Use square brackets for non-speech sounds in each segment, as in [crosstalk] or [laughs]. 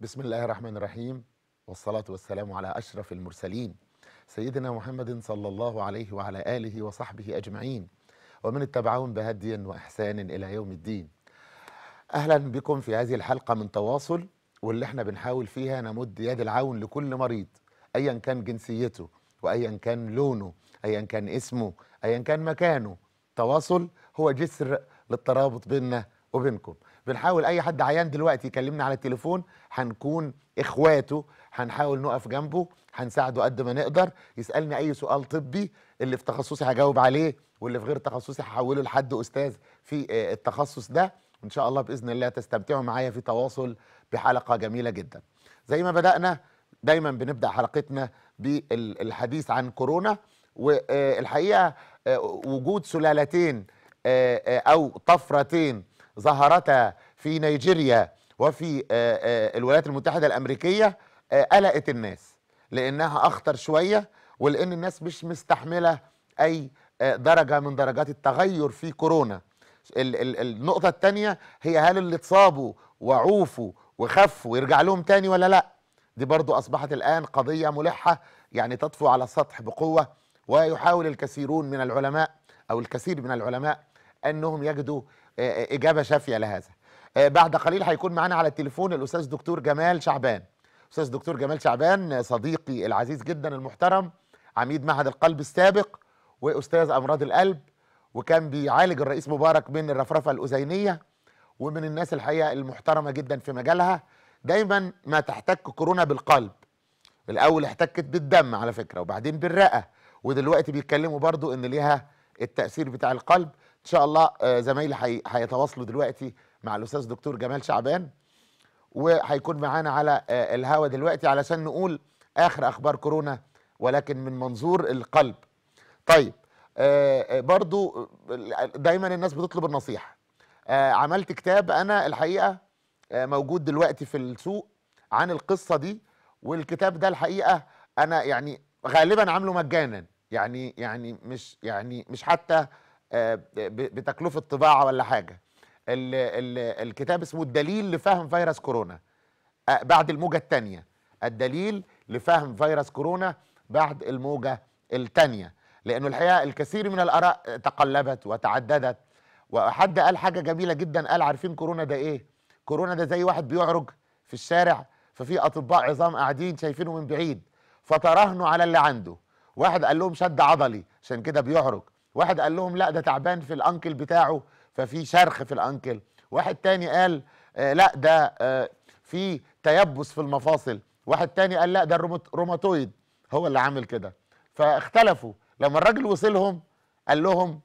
بسم الله الرحمن الرحيم والصلاة والسلام على أشرف المرسلين سيدنا محمد صلى الله عليه وعلى آله وصحبه أجمعين ومن اتبعهم بهدي وإحسان إلى يوم الدين أهلا بكم في هذه الحلقة من تواصل واللي احنا بنحاول فيها نمد يد العون لكل مريض أيا كان جنسيته وأيا كان لونه أيا كان اسمه أيا كان مكانه تواصل هو جسر للترابط بيننا وبينكم بنحاول اي حد عيان دلوقتي يكلمنا على التليفون هنكون اخواته هنحاول نقف جنبه هنساعده قد ما نقدر يسالني اي سؤال طبي اللي في تخصصي هجاوب عليه واللي في غير تخصصي هحوله لحد استاذ في آه، التخصص ده ان شاء الله باذن الله تستمتعوا معايا في تواصل بحلقه جميله جدا زي ما بدانا دايما بنبدا حلقتنا بالحديث عن كورونا والحقيقه آه، آه، وجود سلالتين او طفرتين ظهرتا في نيجيريا وفي آه، آه، الولايات المتحدة الأمريكية آه، قلقت الناس لأنها أخطر شوية ولأن الناس مش مستحملة أي درجة من درجات التغير في كورونا النقطة الثانية هي هل اللي اتصابوا وعوفوا وخفوا ويرجع لهم تاني ولا لأ دي برضو أصبحت الآن قضية ملحة يعني تطفو على السطح بقوة ويحاول الكثيرون من العلماء أو الكثير من العلماء أنهم يجدوا آه، آه، اجابه شافيه لهذا آه، بعد قليل هيكون معانا على التليفون الاستاذ دكتور جمال شعبان استاذ دكتور جمال شعبان صديقي العزيز جدا المحترم عميد معهد القلب السابق واستاذ امراض القلب وكان بيعالج الرئيس مبارك من الرفرفه الاذينيه ومن الناس الحقيقه المحترمه جدا في مجالها دايما ما تحتك كورونا بالقلب الاول احتكت بالدم على فكره وبعدين بالرئه ودلوقتي بيتكلموا برضو ان ليها التاثير بتاع القلب ان شاء الله آه، زمايلي هيتواصلوا دلوقتي مع الاستاذ دكتور جمال شعبان وهيكون معانا على آه، الهوا دلوقتي علشان نقول اخر اخبار كورونا ولكن من منظور القلب طيب آه، برضو دايما الناس بتطلب النصيحه عملت كتاب انا الحقيقه موجود دلوقتي في السوق عن القصه دي والكتاب ده الحقيقه انا يعني غالبا عامله مجانا يعني يعني مش يعني مش حتى آه، بتكلفه طباعه ولا حاجه الكتاب اسمه الدليل لفهم فيروس كورونا آه، بعد الموجه الثانيه الدليل لفهم فيروس كورونا بعد الموجه الثانيه لانه الحقيقه الكثير من الاراء تقلبت وتعددت وحد قال حاجه جميله جدا قال عارفين كورونا ده ايه كورونا ده زي واحد بيعرج في الشارع ففي اطباء عظام قاعدين شايفينه من بعيد فتراهنوا على اللي عنده واحد قال لهم شد عضلي عشان كده بيعرج واحد قال لهم لا ده تعبان في الانكل بتاعه ففي شرخ في الانكل واحد تاني قال آه، لا ده آه، في تيبس في المفاصل واحد تاني قال لا ده الروماتويد هو اللي عامل كده فاختلفوا لما الراجل وصلهم قال لهم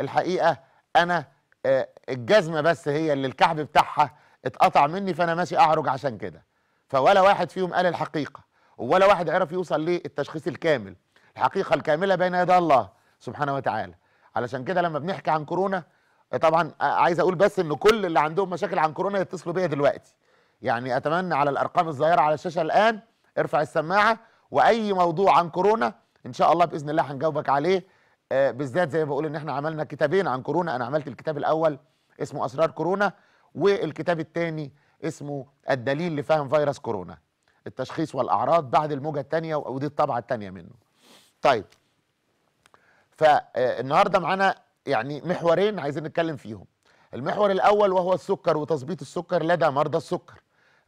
الحقيقه انا آه، الجزمه بس هي اللي الكعب بتاعها اتقطع مني فانا ماشي اعرج عشان كده فولا واحد فيهم قال الحقيقه ولا واحد عرف يوصل للتشخيص الكامل الحقيقه الكامله بين يدي الله سبحانه وتعالى علشان كده لما بنحكي عن كورونا آه، طبعا آه، عايز اقول بس ان كل اللي عندهم مشاكل عن كورونا يتصلوا بيا دلوقتي يعني اتمنى على الارقام الظاهره على الشاشه الان ارفع السماعه واي موضوع عن كورونا ان شاء الله باذن الله هنجاوبك عليه آه، بالذات زي ما بقول ان احنا عملنا كتابين عن كورونا انا عملت الكتاب الاول اسمه اسرار كورونا والكتاب الثاني اسمه الدليل لفهم فيروس كورونا التشخيص والاعراض بعد الموجه الثانيه ودي الطبعه الثانيه منه طيب فالنهارده معانا يعني محورين عايزين نتكلم فيهم المحور الاول وهو السكر وتظبيط السكر لدى مرضى السكر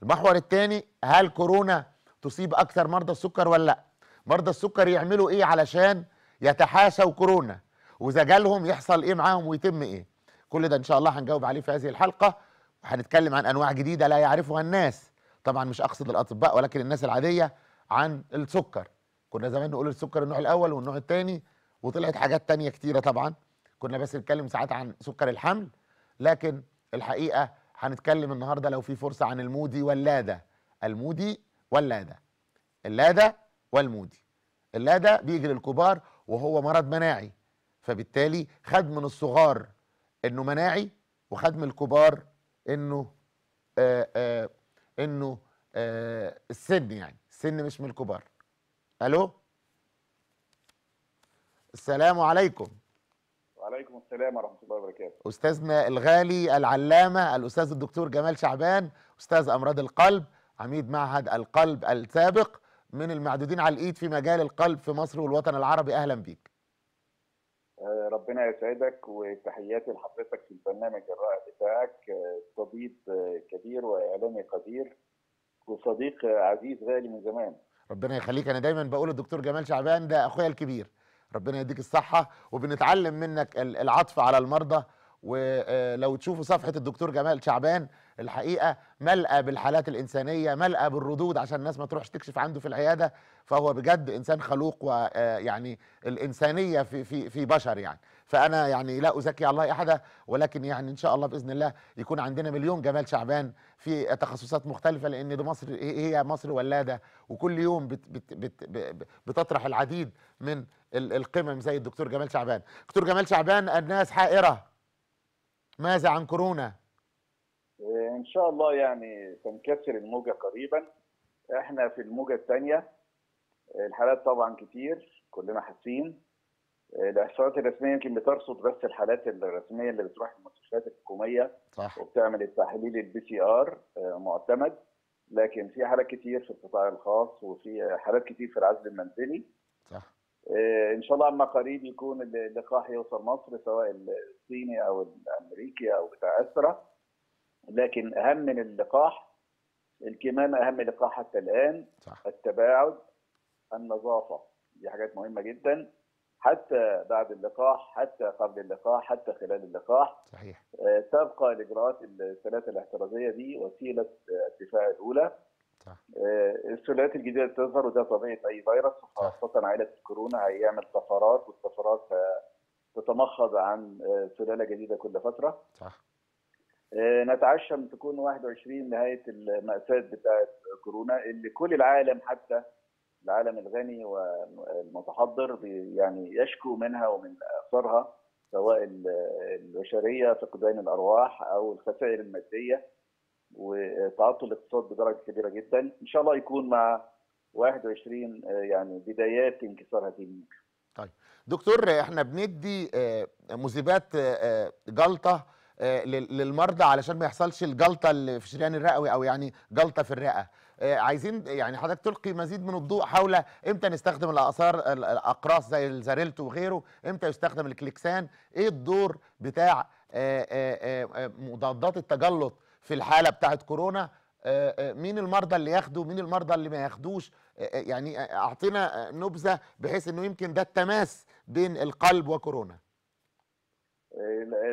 المحور الثاني هل كورونا تصيب اكثر مرضى السكر ولا لا مرضى السكر يعملوا ايه علشان يتحاشوا كورونا واذا جالهم يحصل ايه معاهم ويتم ايه كل ده ان شاء الله هنجاوب عليه في هذه الحلقه وهنتكلم عن انواع جديده لا يعرفها الناس طبعا مش اقصد الاطباء ولكن الناس العاديه عن السكر كنا زمان نقول السكر النوع الاول والنوع الثاني وطلعت حاجات تانية كتيرة طبعا كنا بس نتكلم ساعات عن سكر الحمل لكن الحقيقة هنتكلم النهاردة لو في فرصة عن المودي واللادة المودي واللادة اللادة والمودي اللادة بيجي للكبار وهو مرض مناعي فبالتالي خد من الصغار انه مناعي وخد من الكبار انه آآ آه، آآ آه، انه آآ آه، السن يعني السن مش من الكبار الو السلام عليكم وعليكم السلام ورحمه الله وبركاته استاذنا الغالي العلامه الاستاذ الدكتور جمال شعبان استاذ امراض القلب عميد معهد القلب السابق من المعدودين على الايد في مجال القلب في مصر والوطن العربي اهلا بيك آه، ربنا يسعدك وتحياتي لحضرتك في البرنامج الرائع بتاعك آه، طبيب آه، كبير واعلامي قدير وصديق عزيز غالي من زمان ربنا يخليك انا دايما بقول الدكتور جمال شعبان ده اخويا الكبير ربنا يديك الصحه وبنتعلم منك العطف على المرضى ولو آه، تشوفوا صفحه الدكتور جمال شعبان الحقيقه ملقى بالحالات الانسانيه ملقى بالردود عشان الناس ما تروحش تكشف عنده في العياده فهو بجد انسان خلوق ويعني آه، الانسانيه في في في بشر يعني فانا يعني لا ازكي على الله احدا ولكن يعني ان شاء الله باذن الله يكون عندنا مليون جمال شعبان في تخصصات مختلفه لان دي مصر هي مصر ولاده وكل يوم بت بت بت بتطرح العديد من القمم زي الدكتور جمال شعبان دكتور جمال شعبان الناس حائره ماذا عن كورونا ان شاء الله يعني تنكسر الموجه قريبا احنا في الموجه الثانيه الحالات طبعا كتير كلنا حاسين الاحصاءات الرسميه يمكن بترصد بس الحالات الرسميه اللي بتروح المستشفيات الحكوميه صح وبتعمل التحليل البي سي ار آه، معتمد لكن في حالات كتير في القطاع الخاص وفي حالات كتير في العزل المنزلي صح آه، ان شاء الله عما قريب يكون اللقاح يوصل مصر سواء الصيني او الامريكي او بتاع اسره لكن اهم من اللقاح الكمامه اهم لقاح حتى الان صح. التباعد النظافه دي حاجات مهمه جدا حتى بعد اللقاح حتى قبل اللقاح حتى خلال اللقاح صحيح آه، تبقى الاجراءات الثلاثه الاحترازيه دي وسيله الدفاع الاولى صح آه السلالات الجديده تظهر وده طبيعه اي فيروس خاصه عائله الكورونا هيعمل طفرات والطفرات تتمخض عن آه، سلاله جديده كل فتره صح آه، نتعشى من تكون 21 نهايه المأساة بتاعه كورونا اللي كل العالم حتى العالم الغني والمتحضر يعني يشكو منها ومن اثارها سواء البشريه فقدان الارواح او الخسائر الماديه وتعطل الاقتصاد بدرجه كبيره جدا ان شاء الله يكون مع 21 آه، يعني بدايات انكسار هذه الموجه. طيب دكتور احنا بندي آه، مذيبات جلطه آه، للمرضى علشان ما يحصلش الجلطه اللي في شريان الرئوي او يعني جلطه في الرئه آه، عايزين يعني حضرتك تلقي مزيد من الضوء حول امتى نستخدم الاقصار الاقراص زي الزاريلتو وغيره امتى يستخدم الكليكسان ايه الدور بتاع آه، مضادات التجلط في الحاله بتاعه كورونا مين المرضى اللي ياخدوا مين المرضى اللي ما ياخدوش يعني اعطينا نبذه بحيث انه يمكن ده التماس بين القلب وكورونا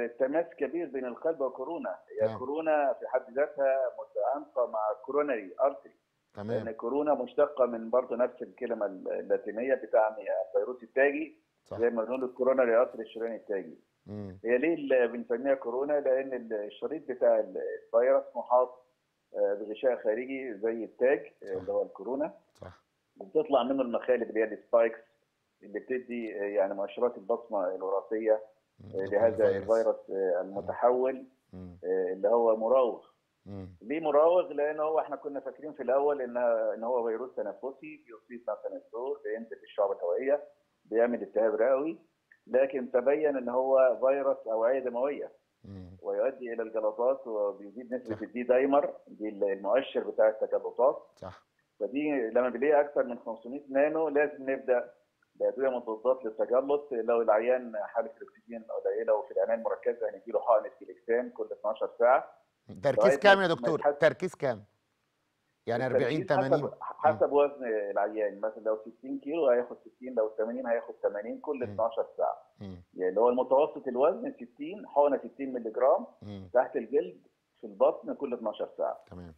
التماس كبير بين القلب وكورونا يعني كورونا في حد ذاتها متعامقه مع كوروناري ارتري تمام لان كورونا مشتقه من برضه نفس الكلمه اللاتينيه بتعني الفيروس التاجي صح. زي ما بنقول الكوروناري ارتري الشريان التاجي مم. هي ليه بنسميها كورونا لان الشريط بتاع الفيروس محاط آه، بغشاء خارجي زي التاج آه، اللي هو الكورونا صح بتطلع منه المخالب اللي هي السبايكس اللي بتدي آه، يعني مؤشرات البصمه الوراثيه آه، لهذا الفيروس آه، المتحول آه، اللي هو مراوغ ليه مراوغ؟ لان هو احنا كنا فاكرين في الاول ان ان هو فيروس تنفسي بيصيب مثلا الدور بينزل في الشعب الهوائيه بيعمل التهاب رئوي لكن تبين ان هو فيروس اوعيه دمويه ويؤدي الى الجلطات وبيزيد نسبه الدي دايمر دي المؤشر بتاع التجلطات صح فدي لما بيلاقي اكثر من 500 نانو لازم نبدا بادويه مضادات للتجلط لو العيان حاله الاكسجين قليله وفي العنايه المركزه هنديله حقنه الاجسام كل 12 ساعه تركيز طيب، كام يا دكتور؟ تركيز كام؟ يعني 40 80 حسب, حسب وزن العيان مثلا لو 60 كيلو هياخد 60 لو 80 هياخد 80 كل 12 ساعه مم. يعني هو المتوسط الوزن 60 حقنه 60 مللي جرام تحت الجلد في البطن كل 12 ساعه تمام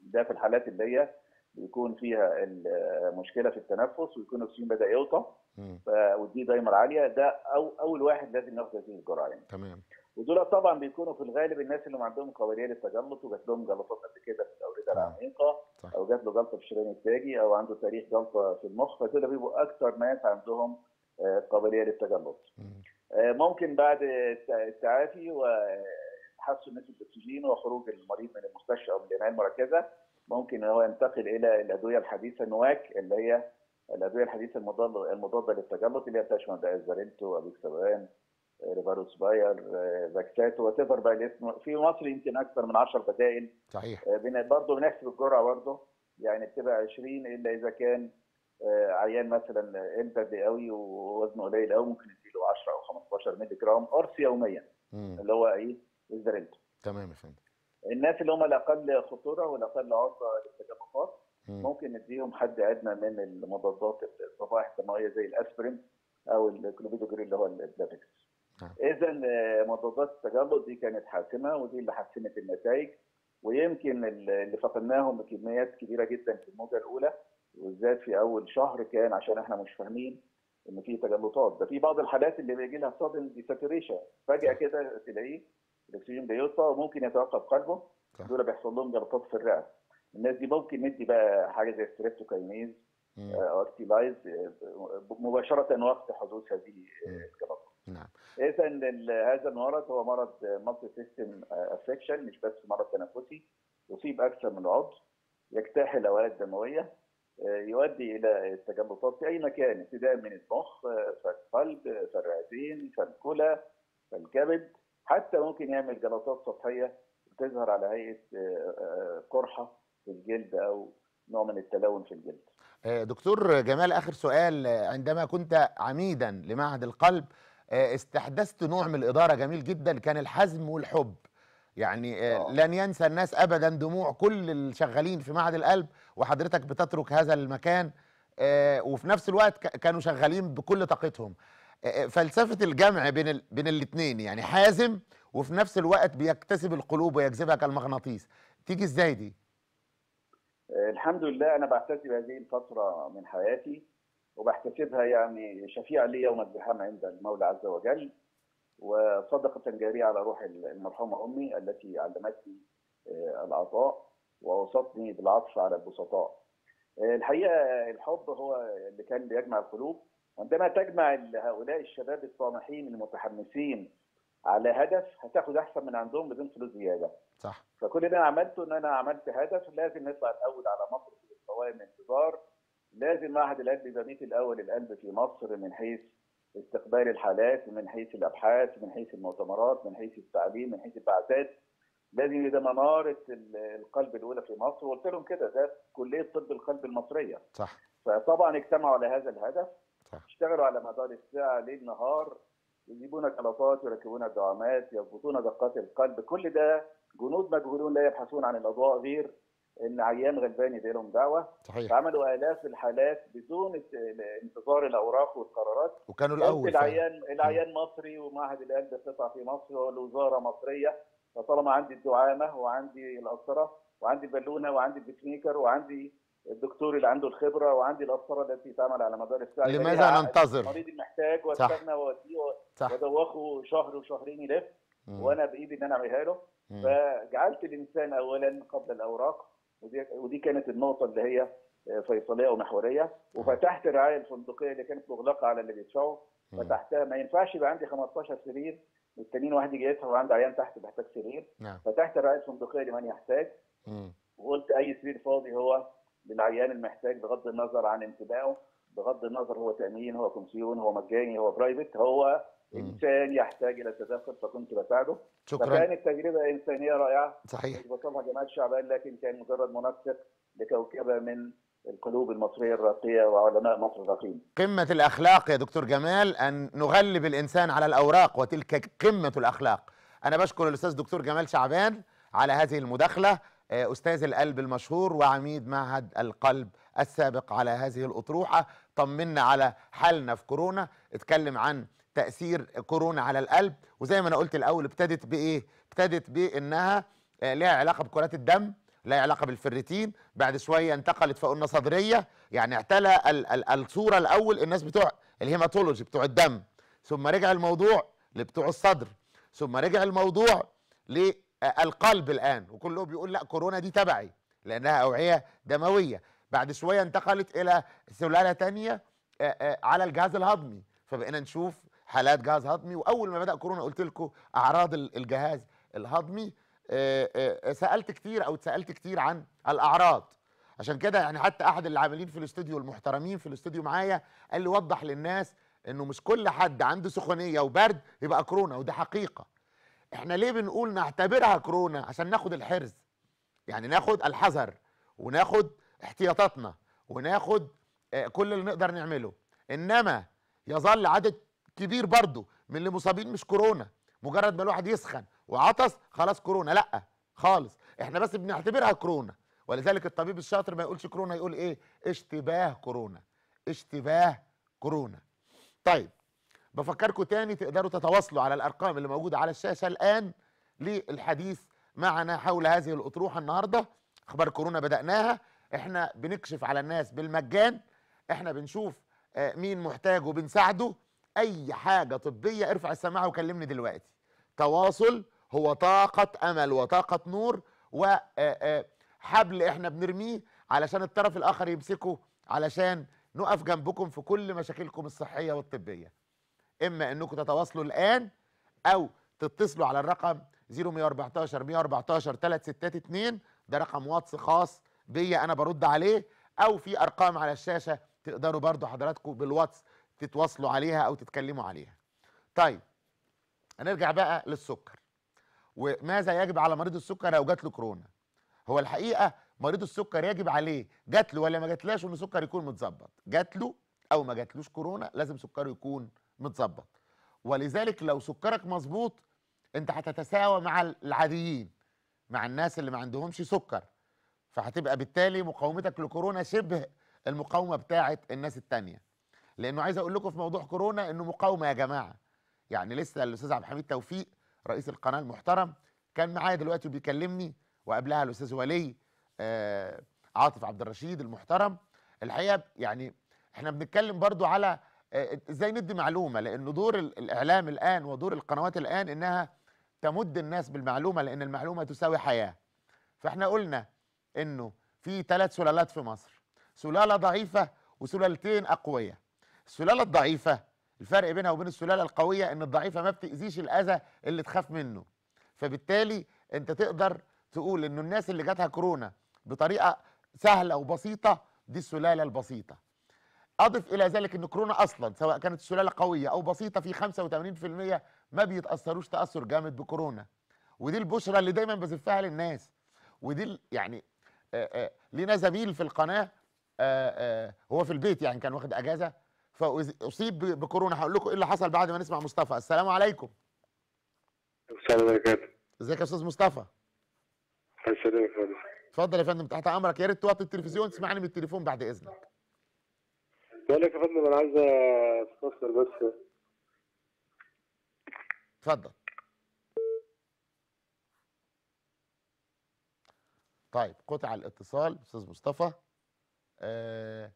ده في الحالات اللي هي بيكون فيها المشكله في التنفس ويكون الاكسجين بدا يوطى ودي دايمر عاليه ده أو اول واحد لازم ناخد هذه الجرعه يعني تمام ودول طبعا بيكونوا في الغالب الناس اللي ما عندهم قابليه للتجلط وجات لهم جلطات قبل كده في الاورده العميقه او جات له جلطه في الشريان التاجي او عنده تاريخ جلطه في المخ فدول بيبقوا اكثر ناس عندهم آه، قابليه للتجلط. آه، ممكن بعد التعافي وتحسن نسبه الاكسجين وخروج المريض من المستشفى او من العنايه المركزه ممكن هو ينتقل الى الادويه الحديثه نواك اللي هي الادويه الحديثه المضاده المضاده للتجلط اللي هي تشمل الزارينتو ابيكسابان باير فاكساتو وات ايفر بقى الاسم في مصر يمكن اكثر من 10 بدائل صحيح آه، برضه بنحسب الجرعه برضه يعني بتبقى 20 الا اذا كان آه، عيان مثلا البد قوي ووزنه قليل قوي ممكن نديله 10 او 15 مللي جرام قرص يوميا اللي هو ايه الزارينتو تمام يا فندم الناس اللي هم الاقل خطوره والاقل عرضه للتجمعات ممكن نديهم حد ادنى من المضادات الصفائح الدمويه زي الاسبرين او الكلوفيدوجريل اللي هو الدافكس. نعم. اذا مضادات التجلط دي كانت حاسمه ودي اللي حسمت النتائج ويمكن اللي فقدناهم بكميات كبيره جدا في الموجه الاولى وبالذات في اول شهر كان عشان احنا مش فاهمين ان في تجلطات ده في بعض الحالات اللي بيجي لها سادن ديساتوريشن فجاه كده تلاقيه الاكسجين بيوصل وممكن يتوقف قلبه دول بيحصل لهم جلطات في الرئه الناس دي ممكن ندي بقى حاجه زي ستريبتوكاينيز آه، او اكتيلايز آه، مباشره وقت حدوث هذه الجلطات نعم اذا هذا المرض هو مرض مالتي سيستم افكشن مش بس مرض تنفسي يصيب اكثر من عضو يجتاح الاوعيه الدمويه آه، يؤدي الى التجلطات في اي مكان ابتداء من المخ فالقلب فالرئتين فالكلى فالكبد حتى ممكن يعمل جلطات سطحيه تظهر على هيئه آه، آه، قرحه في الجلد او نوع من التلون في الجلد. آه، دكتور جمال اخر سؤال عندما كنت عميدا لمعهد القلب استحدثت نوع من الاداره جميل جدا كان الحزم والحب. يعني أوه. لن ينسى الناس ابدا دموع كل الشغالين في معهد القلب وحضرتك بتترك هذا المكان وفي نفس الوقت كانوا شغالين بكل طاقتهم آه، آه، فلسفه الجمع بين بين الاثنين يعني حازم وفي نفس الوقت بيكتسب القلوب ويجذبها كالمغناطيس تيجي ازاي دي آه، الحمد لله انا بحتسب هذه الفتره من حياتي وبحتسبها يعني شفيع لي يوم الزحام عند المولى عز وجل وصدقه جاريه على روح المرحومه امي التي علمتني العطاء ووصتني بالعطف على البسطاء الحقيقه الحب هو اللي كان بيجمع القلوب عندما تجمع هؤلاء الشباب الطامحين المتحمسين على هدف هتاخد احسن من عندهم بدون فلوس زياده. صح. فكل اللي انا عملته ان انا عملت هدف لازم نطلع الاول على مصر في قوائم الانتظار لازم معهد القلب يبقى الاول القلب في مصر من حيث استقبال الحالات من حيث الابحاث من حيث المؤتمرات من حيث التعليم من حيث البعثات لازم يبقى مناره القلب الاولى في مصر وقلت لهم كده ده كليه طب القلب المصريه صح فطبعا اجتمعوا على هذا الهدف اشتغلوا يشتغلوا على مدار الساعه ليل نهار يجيبون جلطات يركبون دعامات يضبطون دقات القلب كل ده جنود مجهولون لا يبحثون عن الاضواء غير ان عيان غلبان يدي لهم دعوه صحيح فعملوا الاف الحالات بدون انتظار الاوراق والقرارات وكانوا الاول العيان العيان مصري ومعهد القلب قطع في مصر والوزاره مصريه فطالما عندي الدعامه وعندي القسطره وعندي البالونه وعندي البسميكر وعندي الدكتور اللي عنده الخبره وعندي القسطره التي تعمل على مدار الساعه لماذا ننتظر؟ المريض المحتاج واستنى واوديه وادوخه شهر وشهرين يلف وانا بايدي ان انا اعملها له فجعلت الانسان اولا قبل الاوراق ودي, ودي كانت النقطه اللي هي آه، فيصليه ومحوريه وفتحت الرعايه الفندقيه اللي كانت مغلقه على اللي بيدفعوا فتحتها ما ينفعش يبقى عندي 15 سرير والتانيين واحد يجي يدفع وعنده عيان تحت بيحتاج سرير نعم. فتحت الرعايه الفندقيه لمن يحتاج وقلت اي سرير فاضي هو للعيان المحتاج بغض النظر عن انتمائه بغض النظر هو تامين هو كومسيون هو مجاني هو برايفت هو انسان يحتاج الى التدخل فكنت بساعده شكرا فكانت تجربه انسانيه رائعه صحيح وصلها جمال شعبان لكن كان مجرد منسق لكوكبه من القلوب المصريه الراقيه وعلماء مصر الراقيين قمه الاخلاق يا دكتور جمال ان نغلب الانسان على الاوراق وتلك قمه الاخلاق. انا بشكر الاستاذ دكتور جمال شعبان على هذه المداخله آه، استاذ القلب المشهور وعميد معهد القلب السابق على هذه الاطروحه طمنا على حالنا في كورونا اتكلم عن تاثير كورونا على القلب وزي ما انا قلت الاول ابتدت بايه ابتدت بانها آه، لها علاقه بكرات الدم لها علاقه بالفريتين بعد شويه انتقلت فقلنا صدريه يعني اعتلى ال ال الصوره الاول الناس بتوع الهيماتولوجي بتوع الدم ثم رجع الموضوع لبتوع الصدر ثم رجع الموضوع القلب الآن وكله بيقول لا كورونا دي تبعي لأنها أوعية دموية بعد شوية انتقلت إلى سلالة تانية آه، آه، على الجهاز الهضمي فبقينا نشوف حالات جهاز هضمي وأول ما بدأ كورونا قلت لكم أعراض الجهاز الهضمي آه، سألت كتير أو اتسألت كتير عن الأعراض عشان كده يعني حتى أحد اللي عاملين في الاستوديو المحترمين في الاستوديو معايا قال لي وضح للناس انه مش كل حد عنده سخونيه وبرد يبقى كورونا وده حقيقه احنا ليه بنقول نعتبرها كورونا عشان ناخد الحرز يعني ناخد الحذر وناخد احتياطاتنا وناخد آه، كل اللي نقدر نعمله انما يظل عدد كبير برضه من اللي مصابين مش كورونا مجرد ما الواحد يسخن وعطس خلاص كورونا لا خالص احنا بس بنعتبرها كورونا ولذلك الطبيب الشاطر ما يقولش كورونا يقول ايه اشتباه كورونا اشتباه كورونا طيب بفكركم تاني تقدروا تتواصلوا على الارقام اللي موجوده على الشاشه الان للحديث معنا حول هذه الاطروحه النهارده اخبار كورونا بداناها احنا بنكشف على الناس بالمجان احنا بنشوف آه، مين محتاج وبنساعده اي حاجه طبيه ارفع السماعه وكلمني دلوقتي تواصل هو طاقه امل وطاقه نور وحبل آه، آه، احنا بنرميه علشان الطرف الاخر يمسكه علشان نقف جنبكم في كل مشاكلكم الصحيه والطبيه اما انكم تتواصلوا الان او تتصلوا على الرقم 0114 114 362 ده رقم واتس خاص بيا انا برد عليه او في ارقام على الشاشه تقدروا برضو حضراتكم بالواتس تتواصلوا عليها او تتكلموا عليها طيب هنرجع بقى للسكر وماذا يجب على مريض السكر لو جات له كورونا هو الحقيقه مريض السكر يجب عليه جات له ولا ما جاتلاش ان السكر يكون متظبط جات له او ما جاتلوش كورونا لازم سكره يكون متظبط ولذلك لو سكرك مظبوط انت هتتساوى مع العاديين مع الناس اللي ما عندهمش سكر فهتبقى بالتالي مقاومتك لكورونا شبه المقاومه بتاعه الناس التانيه لانه عايز اقول لكم في موضوع كورونا انه مقاومه يا جماعه يعني لسه الاستاذ عبد الحميد توفيق رئيس القناه المحترم كان معايا دلوقتي وبيكلمني وقبلها الاستاذ ولي آه عاطف عبد الرشيد المحترم الحقيقه يعني احنا بنتكلم برضو على آه، ازاي ندي معلومه لان دور الاعلام الان ودور القنوات الان انها تمد الناس بالمعلومه لان المعلومه تساوي حياه فاحنا قلنا انه في ثلاث سلالات في مصر سلاله ضعيفه وسلالتين اقوياء السلاله الضعيفه الفرق بينها وبين السلاله القويه ان الضعيفه ما بتاذيش الاذى اللي تخاف منه فبالتالي انت تقدر تقول انه الناس اللي جاتها كورونا بطريقه سهله وبسيطه دي السلاله البسيطه أضف إلى ذلك أن كورونا أصلا سواء كانت السلالة قوية أو بسيطة في 85% ما بيتأثروش تأثر جامد بكورونا ودي البشرة اللي دايما بزفها للناس ودي يعني لينا لنا زميل في القناة آآ هو في البيت يعني كان واخد أجازة فأصيب بكورونا هقول لكم إيه اللي حصل بعد ما نسمع مصطفى السلام عليكم السلام عليكم ازيك يا أستاذ مصطفى السلام عليكم اتفضل يا فندم تحت أمرك يا ريت توطي التلفزيون تسمعني من التليفون بعد إذنك بقول لك يا فندم انا عايز استفسر بس اتفضل طيب قطع الاتصال استاذ مصطفى آه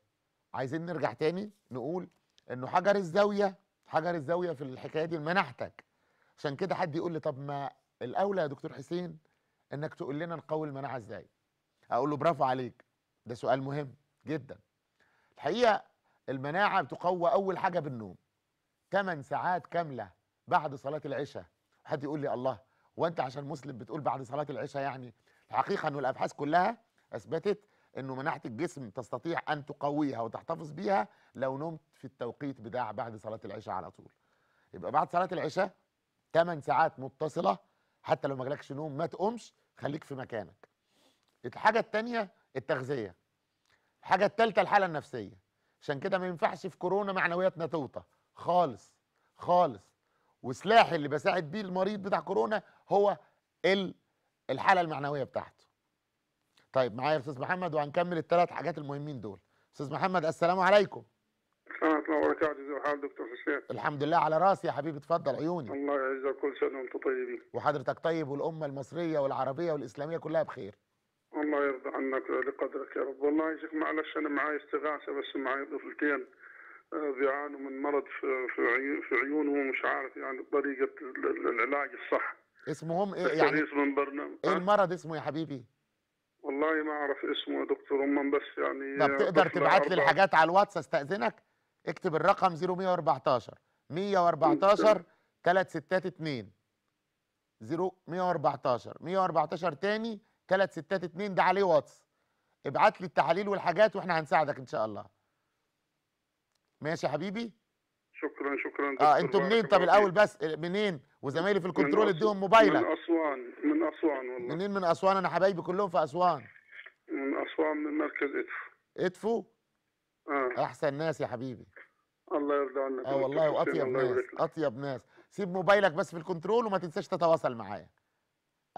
عايزين نرجع تاني نقول انه حجر الزاويه حجر الزاويه في الحكايه دي منحتك عشان كده حد يقول لي طب ما الاولى يا دكتور حسين انك تقول لنا نقوي المناعه ازاي اقول له برافو عليك ده سؤال مهم جدا الحقيقه المناعه بتقوى اول حاجه بالنوم 8 ساعات كامله بعد صلاه العشاء حد يقول لي الله وانت عشان مسلم بتقول بعد صلاه العشاء يعني الحقيقه انه الابحاث كلها اثبتت انه مناعه الجسم تستطيع ان تقويها وتحتفظ بيها لو نمت في التوقيت بتاع بعد صلاه العشاء على طول يبقى بعد صلاه العشاء 8 ساعات متصله حتى لو ما جالكش نوم ما تقومش خليك في مكانك الحاجه التانية التغذيه الحاجه التالتة الحاله النفسيه عشان كده ما ينفعش في كورونا معنوياتنا توطى خالص خالص وسلاحي اللي بساعد بيه المريض بتاع كورونا هو الحاله المعنويه بتاعته طيب معايا استاذ محمد وهنكمل الثلاث حاجات المهمين دول استاذ محمد السلام عليكم السلام عليكم وبركاته ازي دكتور حسين الحمد لله على راسي يا حبيبي اتفضل عيوني الله يعزك كل سنه وانتم طيبين وحضرتك طيب والامه المصريه والعربيه والاسلاميه كلها بخير الله يرضى عنك لقدرك يا رب والله يجيك معلش انا معي استغاثه بس معي طفلتين بيعانوا آه، من مرض في في عيونهم ومش عارف يعني طريقه العلاج الصح اسمهم ايه يعني اسم برنامج ايه المرض اسمه يا حبيبي والله ما اعرف اسمه يا دكتور امم بس يعني طب تقدر تبعت لي الحاجات على الواتس استاذنك اكتب الرقم 0114 114 3 6 2 0114 114 تاني ثلاث ستات اتنين ده عليه واتس ابعت لي التحاليل والحاجات واحنا هنساعدك ان شاء الله ماشي يا حبيبي شكرا شكرا اه انتوا منين طب الاول بس آه، منين وزمايلي في الكنترول اديهم موبايلك من اسوان من اسوان والله منين من اسوان انا حبايبي كلهم في اسوان من اسوان من مركز ادفو ادفو اه احسن ناس يا حبيبي الله يرضى عنك اه والله واطيب ناس اطيب ناس سيب موبايلك بس في الكنترول وما تنساش تتواصل معايا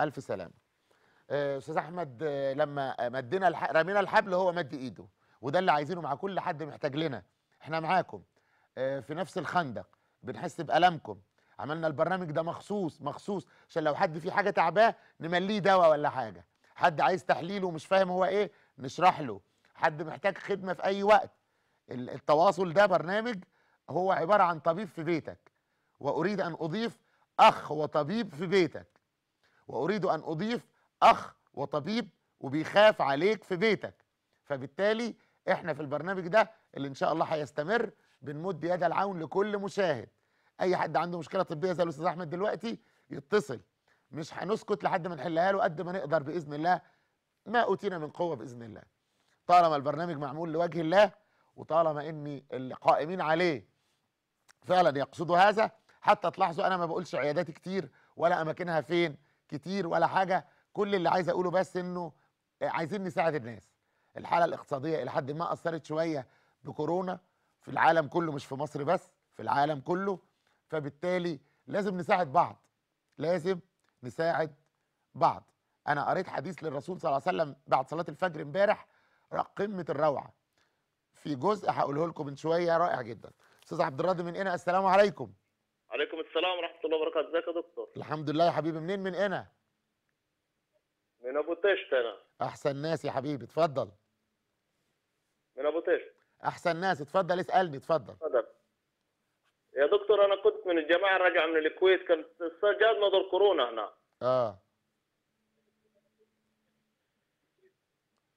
الف سلامه آه، استاذ احمد آه، لما مدينا الح... رمينا الحبل هو مد ايده وده اللي عايزينه مع كل حد محتاج لنا احنا معاكم آه، في نفس الخندق بنحس بالمكم عملنا البرنامج ده مخصوص مخصوص عشان لو حد فيه حاجه تعباه نمليه دواء ولا حاجه حد عايز تحليل ومش فاهم هو ايه نشرح له حد محتاج خدمه في اي وقت التواصل ده برنامج هو عباره عن طبيب في بيتك واريد ان اضيف اخ وطبيب في بيتك واريد ان اضيف اخ وطبيب وبيخاف عليك في بيتك فبالتالي احنا في البرنامج ده اللي ان شاء الله هيستمر بنمد يد العون لكل مشاهد اي حد عنده مشكله طبيه زي الاستاذ احمد دلوقتي يتصل مش هنسكت لحد ما نحلها له قد ما نقدر باذن الله ما اوتينا من قوه باذن الله طالما البرنامج معمول لوجه الله وطالما ان القائمين عليه فعلا يقصدوا هذا حتى تلاحظوا انا ما بقولش عياداتي كتير ولا اماكنها فين كتير ولا حاجه كل اللي عايز اقوله بس انه آه، عايزين نساعد الناس الحاله الاقتصاديه الى حد ما اثرت شويه بكورونا في العالم كله مش في مصر بس في العالم كله فبالتالي لازم نساعد بعض لازم نساعد بعض انا قريت حديث للرسول صلى الله عليه وسلم بعد صلاه الفجر امبارح قمه الروعه في جزء هقوله لكم من شويه رائع جدا استاذ عبد الراضي من هنا السلام عليكم وعليكم السلام ورحمه الله وبركاته ازيك يا دكتور الحمد لله يا حبيبي منين من هنا من ابو تشت انا احسن ناس يا حبيبي اتفضل من ابو تشت احسن ناس اتفضل اسالني اتفضل اتفضل يا دكتور انا كنت من الجماعه راجع من الكويت كان جاء نظر كورونا هنا اه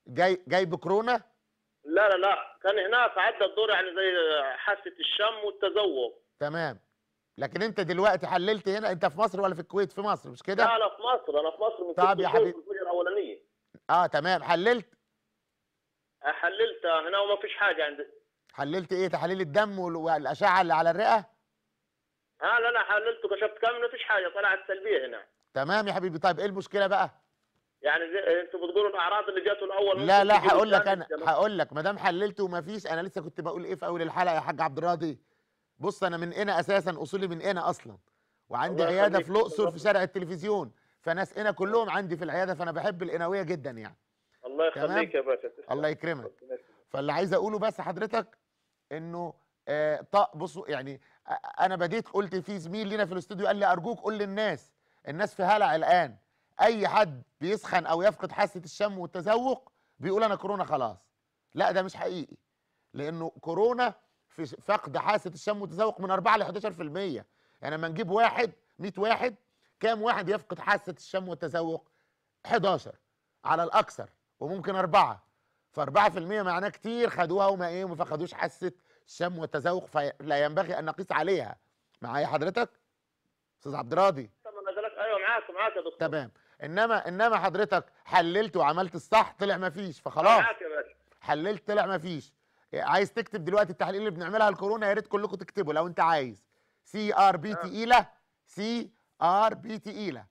جاي جاي بكورونا؟ لا لا لا كان هناك عدى الدور يعني زي حاسه الشم والتذوق تمام لكن انت دلوقتي حللت هنا انت في مصر ولا في الكويت في مصر مش كده؟ لا انا في مصر انا في مصر من طب يا حبيبي الاولانيه اه تمام حللت آه، حللت آه، هنا وما فيش حاجه عندي حللت ايه تحاليل الدم والاشعه اللي على الرئه اه لا انا حللت وكشفت كامل ما فيش حاجه طلعت سلبيه هنا تمام يا حبيبي طيب ايه المشكله بقى يعني آه، انتوا بتقولوا الاعراض اللي جاته الاول لا لا هقول لك انا هقول لك ما دام حللت وما فيش انا لسه كنت بقول ايه في اول الحلقه يا حاج عبد الراضي بص انا من هنا اساسا اصولي من هنا اصلا وعندي عياده في الاقصر في شارع التلفزيون فناس قنا كلهم عندي في العياده فانا بحب القناويه جدا يعني الله يخليك يا باشا الله يكرمك فاللي عايز اقوله بس حضرتك انه آه بصوا يعني انا بديت قلت في زميل لينا في الاستوديو قال لي ارجوك قول للناس الناس في هلع الان اي حد بيسخن او يفقد حاسه الشم والتذوق بيقول انا كورونا خلاص لا ده مش حقيقي لانه كورونا في فقد حاسه الشم والتذوق من 4 ل 11% يعني لما نجيب واحد 100 واحد كام واحد يفقد حاسه الشم والتذوق 11 على الاكثر وممكن اربعه ف 4% معناه كتير خدوها وما ايه وما فقدوش حاسه الشم والتذوق فلا ينبغي ان نقيس عليها معايا حضرتك استاذ عبد الراضي ايوه معاك معاك يا دكتور تمام انما انما حضرتك حللت وعملت الصح طلع ما فيش أيوة فخلاص معاك يا باشا حللت طلع ما فيش إيه، عايز تكتب دلوقتي التحليل اللي بنعملها الكورونا يا ريت كلكم تكتبوا لو انت عايز سي ار بي تقيله سي ار بي تقيله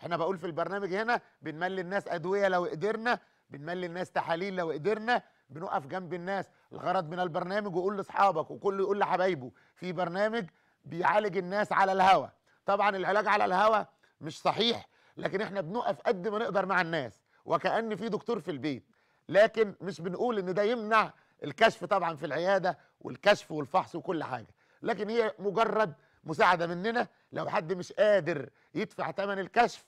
احنا بقول في البرنامج هنا بنملي الناس ادويه لو قدرنا بنملي الناس تحاليل لو قدرنا بنقف جنب الناس الغرض من البرنامج وقول لاصحابك وكله يقول لحبايبه في برنامج بيعالج الناس على الهوا طبعا العلاج على الهوا مش صحيح لكن احنا بنقف قد ما نقدر مع الناس وكأن في دكتور في البيت لكن مش بنقول ان ده يمنع الكشف طبعا في العياده والكشف والفحص وكل حاجه لكن هي مجرد مساعده مننا لو حد مش قادر يدفع ثمن الكشف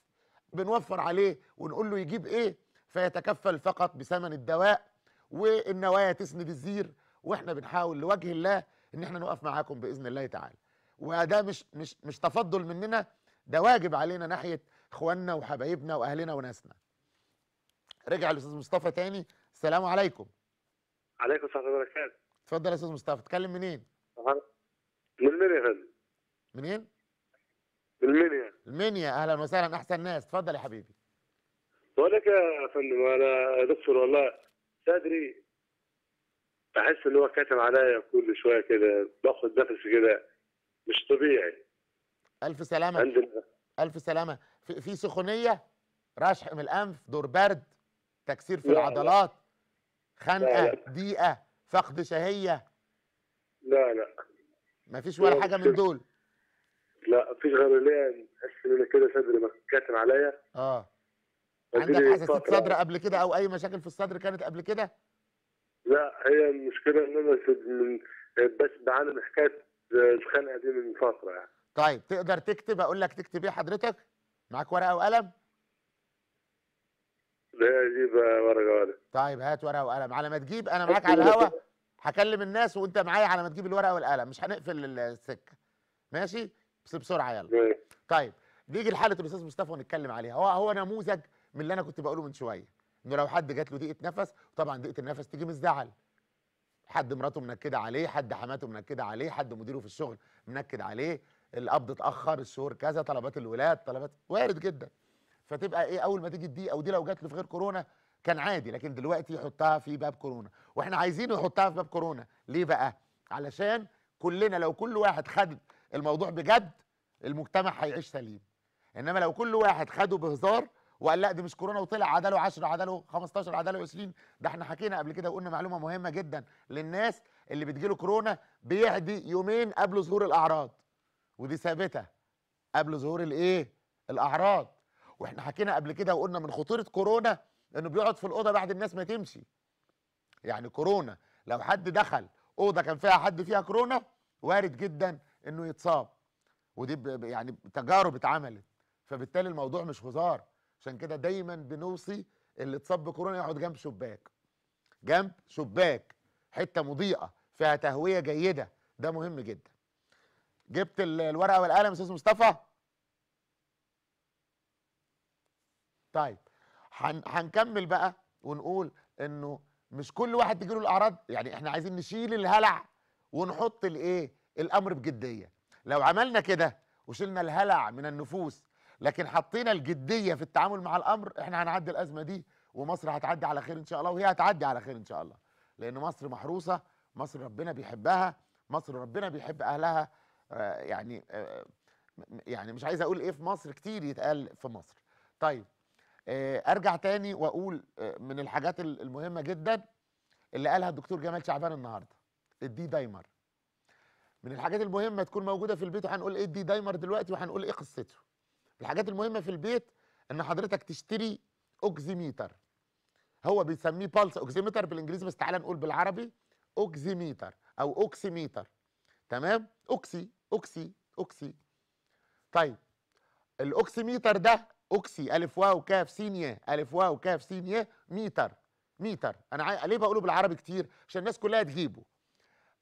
بنوفر عليه ونقول له يجيب ايه فيتكفل فقط بثمن الدواء والنوايا تسند الزير واحنا بنحاول لوجه الله ان احنا نوقف معاكم باذن الله تعالى وده مش مش مش تفضل مننا ده واجب علينا ناحيه اخواننا وحبايبنا واهلنا وناسنا رجع الاستاذ مصطفى تاني السلام عليكم عليكم السلام ورحمه وبركاته اتفضل يا استاذ مصطفى تكلم منين من المنيا يا فندم منين؟ المنيا المنيا اهلا وسهلا احسن ناس اتفضل يا حبيبي بقول لك يا فندم انا دكتور والله تدري بحس ان هو كاتم عليا كل شويه كده باخد نفس كده مش طبيعي الف سلامه عندنا الف سلامه في, في سخونيه رشح من الانف دور برد تكسير في لا العضلات خنقه ضيقه فقد شهيه لا لا مفيش ولا حاجه من دول لا مفيش غير ليا حس ان انا كده صدري كاتم عليا اه عندك حساسيه صدر قبل كده او اي مشاكل في الصدر كانت قبل كده؟ لا هي المشكله ان انا من بس بعاني من حكايه الخنقه دي من فتره يعني طيب تقدر تكتب اقول لك تكتب ايه حضرتك؟ معاك ورقه وقلم؟ لا اجيب ورقه وقلم طيب هات ورقه وقلم على ما تجيب انا معاك على الهوا هكلم الناس وانت معايا على ما تجيب الورقه والقلم مش هنقفل السكه ماشي؟ بس بسرعه يلا طيب نيجي لحاله الاستاذ مصطفى ونتكلم عليها هو هو نموذج من اللي انا كنت بقوله من شويه انه لو حد جات له ضيقه نفس طبعا ضيقه النفس تيجي من الزعل حد مراته منكده عليه حد حماته منكده عليه حد مديره في الشغل منكد عليه القبض اتاخر الشهور كذا طلبات الولاد طلبات وارد جدا فتبقى ايه اول ما تيجي الضيقه ودي لو جات له في غير كورونا كان عادي لكن دلوقتي يحطها في باب كورونا واحنا عايزينه يحطها في باب كورونا ليه بقى علشان كلنا لو كل واحد خد الموضوع بجد المجتمع هيعيش سليم انما لو كل واحد خده بهزار وقال لا دي مش كورونا وطلع عدله 10 عدله 15 عدله 20 ده احنا حكينا قبل كده وقلنا معلومه مهمه جدا للناس اللي بتجيله كورونا بيعدي يومين قبل ظهور الاعراض ودي ثابته قبل ظهور الايه الاعراض واحنا حكينا قبل كده وقلنا من خطوره كورونا انه بيقعد في الاوضه بعد الناس ما تمشي يعني كورونا لو حد دخل اوضه كان فيها حد فيها كورونا وارد جدا انه يتصاب ودي يعني تجارب اتعملت فبالتالي الموضوع مش هزار عشان كده دايما بنوصي اللي اتصاب بكورونا يقعد جنب شباك جنب شباك حته مضيئه فيها تهويه جيده ده مهم جدا جبت الورقه والقلم استاذ مصطفى طيب هنكمل بقى ونقول انه مش كل واحد تجيله الاعراض يعني احنا عايزين نشيل الهلع ونحط الايه الامر بجديه لو عملنا كده وشلنا الهلع من النفوس لكن حطينا الجديه في التعامل مع الامر احنا هنعدي الازمه دي ومصر هتعدي على خير ان شاء الله وهي هتعدي على خير ان شاء الله لان مصر محروسه مصر ربنا بيحبها مصر ربنا بيحب اهلها آه، يعني آه، يعني مش عايز اقول ايه في مصر كتير يتقال في مصر طيب آه، ارجع تاني واقول من الحاجات المهمه جدا اللي قالها الدكتور جمال شعبان النهارده الدي دايمر من الحاجات المهمه تكون موجوده في البيت وهنقول ايه دي دايمر دلوقتي وهنقول ايه قصته الحاجات المهمه في البيت ان حضرتك تشتري اوكزيميتر هو بيسميه بالس اوكزيميتر بالانجليزي بس تعالى نقول بالعربي اوكزيميتر او اوكسيميتر تمام اوكسي اوكسي اوكسي طيب الاوكسيميتر ده اوكسي الف واو كاف سين ياء الف واو كاف سين ياء ميتر ميتر انا ليه بقوله بالعربي كتير عشان الناس كلها تجيبه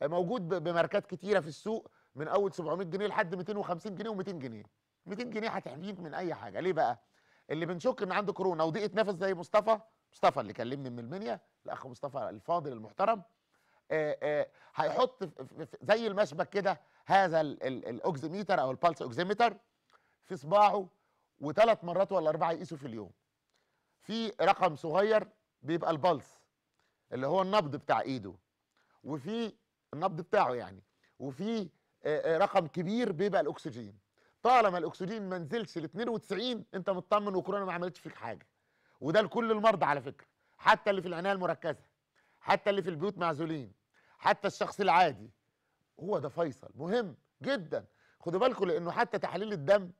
موجود بماركات كتيره في السوق من اول 700 جنيه لحد 250 جنيه و200 جنيه 200 جنيه هتحميك من اي حاجه ليه بقى اللي بنشك ان عنده كورونا وضيقه نفس زي مصطفى مصطفى اللي كلمني من المنيا الاخ مصطفى الفاضل المحترم آه، آه، هيحط زي المشبك كده هذا الاوكزيميتر او البالس اوكزيميتر في صباعه وثلاث مرات ولا اربعه يقيسه في اليوم في رقم صغير بيبقى البلس اللي هو النبض بتاع ايده وفي النبض بتاعه يعني وفي آه، آه، رقم كبير بيبقى الاكسجين طالما الاكسجين ما نزلش ل 92 انت مطمن وكورونا ما عملتش فيك حاجه وده لكل المرضى على فكره حتى اللي في العنايه المركزه حتى اللي في البيوت معزولين حتى الشخص العادي هو ده فيصل مهم جدا خدوا بالكم لانه حتى تحاليل الدم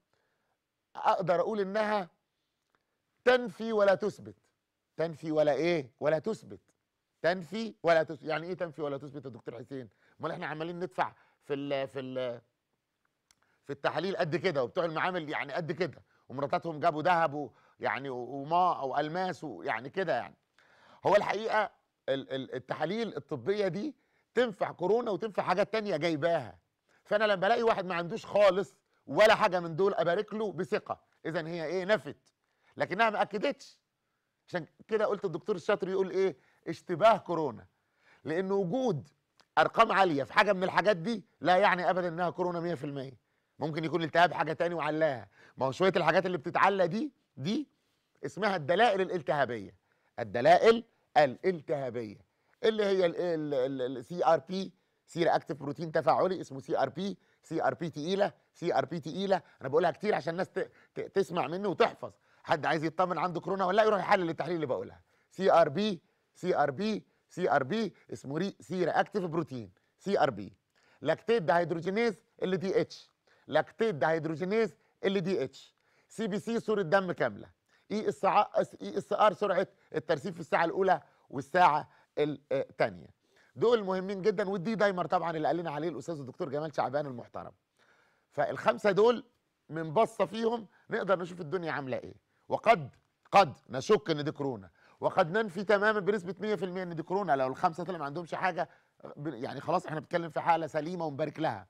اقدر اقول انها تنفي ولا تثبت تنفي ولا ايه ولا تثبت تنفي ولا تثبت يعني ايه تنفي ولا تثبت يا دكتور حسين امال احنا عمالين ندفع في ال في ال في التحاليل قد كده وبتوع المعامل يعني قد كده ومراتاتهم جابوا ذهب يعني وماء او الماس يعني كده يعني هو الحقيقه التحاليل الطبيه دي تنفع كورونا وتنفع حاجات تانية جايباها فانا لما بلاقي واحد ما عندوش خالص ولا حاجه من دول ابارك له بثقه اذا هي ايه نفت لكنها ما اكدتش عشان كده قلت الدكتور الشاطر يقول ايه اشتباه كورونا لان وجود ارقام عاليه في حاجه من الحاجات دي لا يعني ابدا انها كورونا 100% ممكن يكون التهاب حاجه تاني وعلاها ما هو شويه الحاجات اللي بتتعلى دي دي اسمها الدلائل الالتهابيه الدلائل الالتهابيه اللي هي السي ار بي سي رياكتيف بروتين تفاعلي اسمه سي ار بي سي ار بي تقيله سي ار بي تقيله انا بقولها كتير عشان الناس تسمع مني وتحفظ حد عايز يطمن عنده كورونا ولا يروح يحلل التحليل اللي بقولها سي ار بي سي ار بي سي ار بي اسمه ري سي رياكتيف بروتين سي ار بي لاكتيت دهيدروجينيز ال دي اتش لاكتيت دهيدروجينيز ال دي اتش سي بي سي صوره دم كامله اي اس اي اس ار سرعه الترسيب في الساعه الاولى والساعه الثانيه دول مهمين جدا والدي دايمر طبعا اللي قال لنا عليه الاستاذ الدكتور جمال شعبان المحترم فالخمسه دول من بصه فيهم نقدر نشوف الدنيا عامله ايه وقد قد نشك ان دي كورونا وقد ننفي تماما بنسبه 100% ان دي كورونا لو الخمسه طلع ما عندهمش حاجه يعني خلاص احنا بنتكلم في حاله سليمه ونبارك لها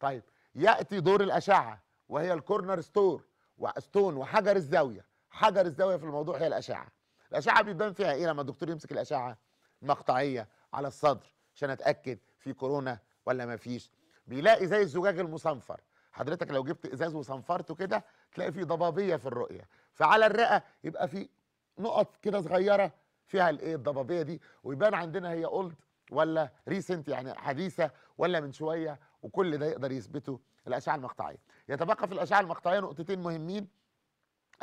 طيب ياتي دور الاشعه وهي الكورنر ستور وستون وحجر الزاويه حجر الزاويه في الموضوع هي الاشعه الاشعه بيبان فيها ايه لما الدكتور يمسك الاشعه مقطعيه على الصدر عشان اتاكد في كورونا ولا ما فيش بيلاقي زي الزجاج المصنفر حضرتك لو جبت ازاز وصنفرته كده تلاقي فيه ضبابيه في الرؤيه فعلى الرئه يبقى في نقط كده صغيره فيها الايه الضبابيه دي ويبان عندنا هي اولد ولا ريسنت يعني حديثه ولا من شويه وكل ده يقدر يثبته الاشعه المقطعيه يتبقى في الاشعه المقطعيه نقطتين مهمين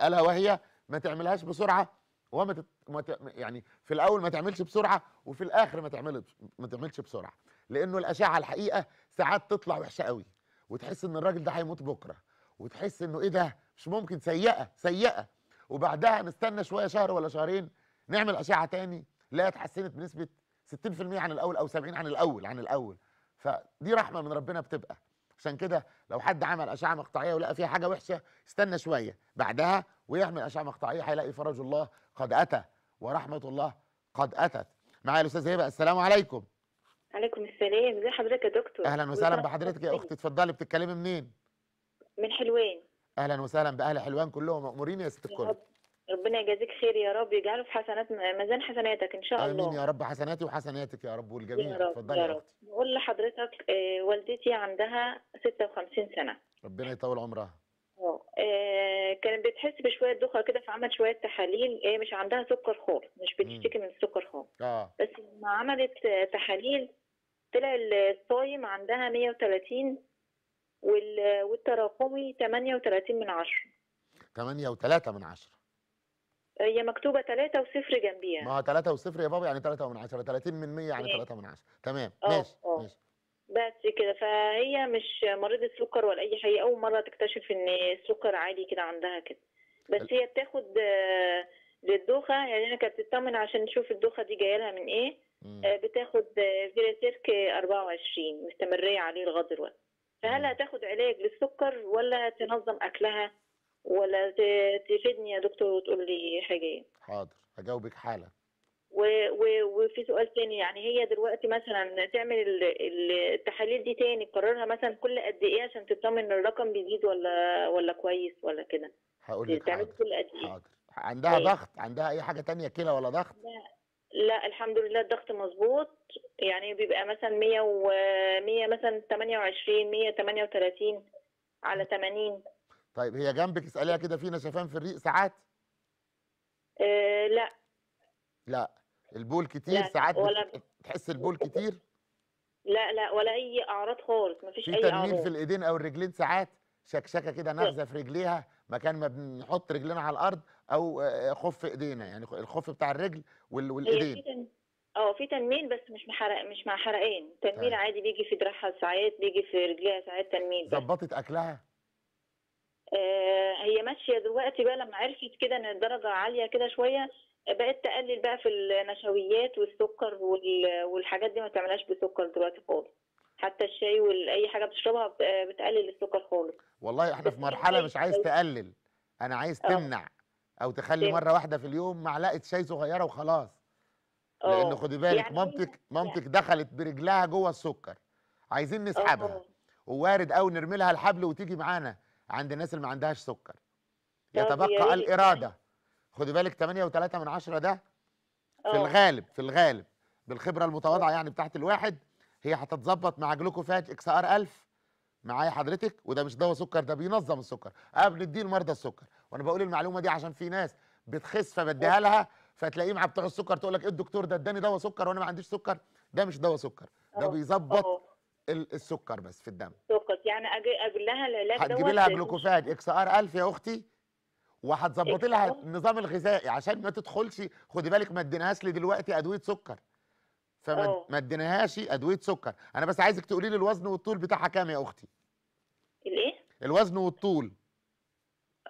الا وهي ما تعملهاش بسرعه وما تت... ما ت... يعني في الاول ما تعملش بسرعه وفي الاخر ما تعملش ما تعملش بسرعه لانه الاشعه الحقيقه ساعات تطلع وحشه قوي وتحس ان الراجل ده هيموت بكره وتحس انه ايه ده مش ممكن سيئه سيئه وبعدها نستنى شويه شهر ولا شهرين نعمل اشعه تاني لا اتحسنت بنسبه 60% عن الاول او 70 عن الاول عن الاول فدي رحمه من ربنا بتبقى عشان كده لو حد عمل اشعه مقطعيه ولقى فيها حاجه وحشه استنى شويه بعدها ويعمل اشعه مقطعيه هيلاقي فرج الله قد اتى ورحمه الله قد اتت معايا الاستاذه هبه السلام عليكم عليكم السلام ازي حضرتك يا دكتور اهلا وسهلا بحضرتك يا اختي اتفضلي بتتكلمي منين من حلوان اهلا وسهلا باهل حلوان كلهم مأمورين يا ست الكل ربنا يجازيك خير يا رب يجعله في حسنات ميزان حسناتك ان شاء الله امين يا رب حسناتي وحسناتك يا رب والجميع اتفضلي يا رب بقول لحضرتك آه، والدتي عندها 56 سنه ربنا يطول عمرها اه كانت بتحس بشويه دوخه كده فعملت شويه تحاليل هي مش عندها سكر خالص مش بتشتكي من السكر خالص اه بس لما عملت آه، تحاليل طلع الصايم عندها 130 والتراكمي 38 من 10 8 و3 من 10 هي مكتوبه 3 وصفر جنبيها ما هو 3 وصفر يا بابا يعني 3 من 10 30 من 100 يعني 3 من 10 تمام أوه. آه، ماشي أوه. ماشي بس كده فهي مش مريضه سكر ولا اي حاجه اول مره تكتشف ان السكر عالي كده عندها كده بس هي بتاخد آه، للدوخه يعني انا كانت بتطمن عشان نشوف الدوخه دي جايه لها من ايه مم. آه، بتاخد فيراسيرك 24 مستمريه عليه لغايه دلوقتي فهل هتاخد علاج للسكر ولا تنظم اكلها ولا تفيدني يا دكتور وتقول لي حاجه حاضر هجاوبك حالا و و وفي سؤال ثاني يعني هي دلوقتي مثلا تعمل التحاليل دي تاني تكررها مثلا كل قد ايه عشان تطمن ان الرقم بيزيد ولا ولا كويس ولا كده هقول لك حاضر. كل قد ايه حاضر عندها إيه؟ ضغط عندها اي حاجه تانية كلى ولا ضغط لا. لا الحمد لله الضغط مظبوط يعني بيبقى مثلا 100 و 100 مثلا 28 138 على 80 طيب هي جنبك اساليها كده في نشفان في الريق ساعات؟ آه لا لا البول كتير لا. ساعات ولا تحس البول كتير؟ لا لا ولا اي اعراض خالص مفيش اي اعراض في تنميل في الايدين او الرجلين ساعات شكشكه كده نغزه في رجليها مكان ما بنحط رجلنا على الارض او آه، خف ايدينا يعني الخف بتاع الرجل والايدين اه في تنميل بس مش محرق مش مع حرقين تنميل طيب. عادي بيجي في دراعها ساعات بيجي في رجليها ساعات تنميل ظبطت اكلها آه هي ماشيه دلوقتي بقى لما عرفت كده ان الدرجه عاليه كده شويه بقت تقلل بقى في النشويات والسكر والحاجات دي ما تعملهاش بسكر دلوقتي خالص حتى الشاي واي حاجه بتشربها بتقلل السكر خالص والله احنا في مرحله يعني مش عايز تقلل انا عايز أوه. تمنع او تخلي إيه. مره واحده في اليوم معلقه شاي صغيره وخلاص لان آه، خدي بالك يعني مامتك يعني مامتك دخلت برجلها جوه السكر عايزين نسحبها آه. ووارد او نرمي لها الحبل وتيجي معانا عند الناس اللي ما عندهاش سكر يتبقى الاراده خدي بالك 8.3 من 10 ده في آه. الغالب في الغالب بالخبره المتواضعه يعني بتاعت الواحد هي هتتظبط مع جلوكوفات اكس ار 1000 معايا حضرتك وده مش دواء سكر ده بينظم السكر قبل نديه المرضى السكر وانا بقول المعلومه دي عشان في ناس بتخس فبديها لها فتلاقيه مع بتوع السكر تقول لك ايه الدكتور ده اداني دواء سكر وانا ما عنديش سكر ده مش دواء سكر ده بيظبط السكر بس في الدم سكر يعني اجي اجيب لها العلاج دوت هتجيبي لها جلوكوفاج اكس ار 1000 يا اختي وهتظبطي لها النظام الغذائي عشان ما تدخلش خدي بالك ما اديناهاش لي دلوقتي ادويه سكر فما اديناهاش ادويه سكر انا بس عايزك تقولي لي الوزن والطول بتاعها كام يا اختي الايه الوزن والطول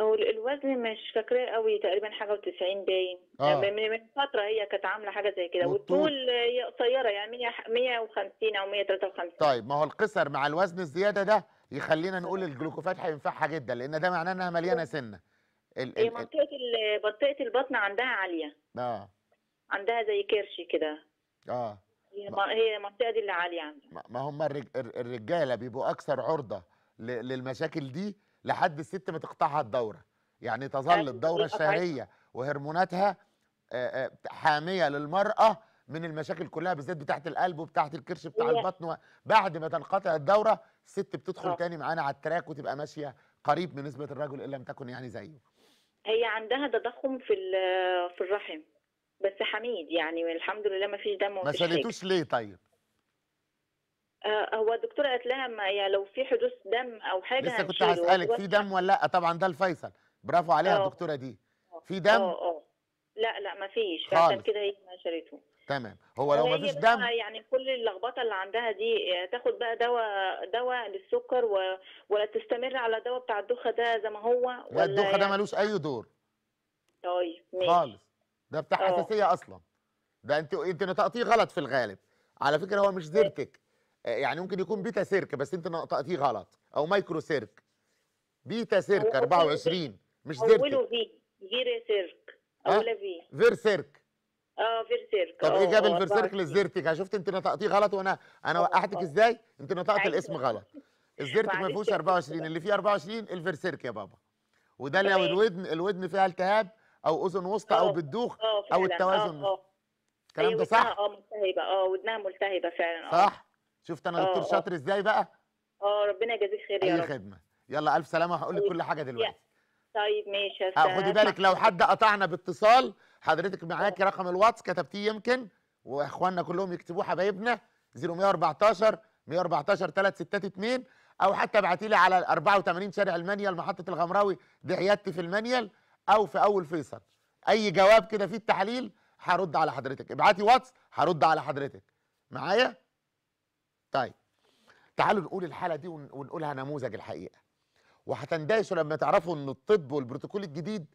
والوزن مش فاكراه قوي تقريبا حاجه و90 باين آه. آه، من فتره هي كانت عامله حاجه زي كده والطول هي قصيره يعني 150 او 153 طيب ما هو القصر مع الوزن الزياده ده يخلينا نقول آه. الجلوكوفات هينفعها جدا لان ده معناه انها مليانه سنه ال ال منطقه بطاقه البطن عندها عاليه اه عندها زي كرش كده اه هي المنطقه دي اللي عاليه عندها ما هم الرجاله بيبقوا اكثر عرضه للمشاكل دي لحد الست ما تقطعها الدوره يعني تظل يعني الدوره الشهريه وهرموناتها آه، آه، حاميه للمراه من المشاكل كلها بالذات بتاعت القلب وبتاعت الكرش بتاع البطن بعد ما تنقطع الدوره الست بتدخل تاني معانا على التراك وتبقى ماشيه قريب من نسبه الرجل ان لم تكن يعني زيه هي عندها تضخم في في الرحم بس حميد يعني الحمد لله ما فيش دم ما سالتوش ليه طيب آه، هو الدكتوره قالت لها ما يعني لو في حدوث دم او حاجه لسه كنت هسالك في دم ولا لا طبعا ده الفيصل برافو عليها آه. الدكتوره دي آه. في دم اه اه لا لا ما فيش فعشان كده هي ما شريته تمام هو لو ما فيش دم يعني كل اللخبطه اللي عندها دي تاخد بقى دواء دواء للسكر و... ولا تستمر على دواء بتاع الدوخه ده زي ما هو لا ولا الدخه يعني... ده ملوش اي دور طيب ماشي خالص ده بتاع أوه. حساسيه اصلا ده انت انت نطقتيه غلط في الغالب على فكره هو مش إيه؟ زرتك آه، يعني ممكن يكون بيتا سيرك بس انت نطقتيه غلط او مايكرو سيرك بيتا سيرك 24 مش زيرك اوله في غير سيرك اوله في فير سيرك اه فيرسيرك طب ايه جاب الفيرسيرك للزيرتك شفت انت نطقتيه غلط وانا انا وقعتك ازاي انت نطقت أيوه. الاسم غلط [laughs] الزيرتك ما فيهوش 24 اللي فيه 24 الفيرسيرك يا بابا وده لو الودن الودن فيها التهاب او اذن وسطى او آه، بتدوخ آه، او التوازن الكلام ده أيوه، صح اه ملتهبه اه ودنها ملتهبه فعلا صح شفت انا آه، دكتور آه. شاطر ازاي بقى اه ربنا يجازيك خير يا رب اي خدمه يلا الف سلامه وهقول لك طيب. كل حاجه دلوقتي طيب ماشي آه، خدي بالك لو حد قطعنا باتصال حضرتك معاكي رقم الواتس كتبتيه يمكن واخواننا كلهم يكتبوه حبايبنا 0114 114 362 او حتى ابعتي لي على 84 شارع المنيل محطه الغمراوي دي عيادتي في المنيل او في اول فيصل اي جواب كده فيه التحاليل هرد على حضرتك ابعتي واتس هرد على حضرتك معايا طيب تعالوا نقول الحالة دي ونقولها نموذج الحقيقة وهتندهشوا لما تعرفوا ان الطب والبروتوكول الجديد